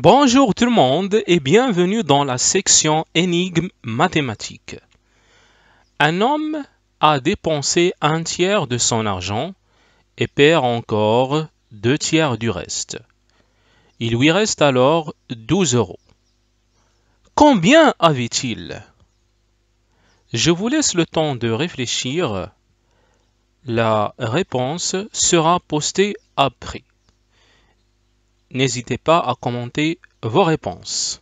Bonjour tout le monde et bienvenue dans la section énigmes mathématiques. Un homme a dépensé un tiers de son argent et perd encore deux tiers du reste. Il lui reste alors 12 euros. Combien avait-il Je vous laisse le temps de réfléchir. La réponse sera postée après n'hésitez pas à commenter vos réponses.